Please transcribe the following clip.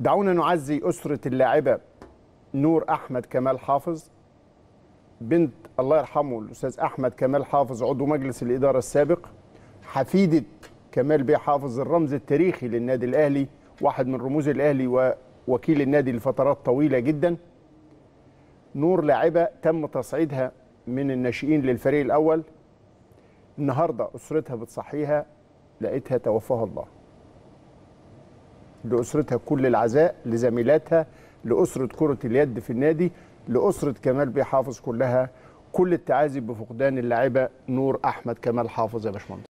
دعونا نعزي أسرة اللاعبة نور أحمد كمال حافظ بنت الله يرحمه الأستاذ أحمد كمال حافظ عضو مجلس الإدارة السابق حفيدة كمال بيه حافظ الرمز التاريخي للنادي الأهلي واحد من رموز الأهلي ووكيل النادي لفترات طويلة جدا نور لاعبة تم تصعيدها من الناشئين للفريق الأول النهاردة أسرتها بتصحيها لقيتها توفاها الله لأسرتها كل العزاء لزميلاتها لأسرة كرة اليد في النادي لأسرة كمال بيحافظ حافظ كلها كل التعازي بفقدان اللاعبة نور أحمد كمال حافظ يا باشمهندس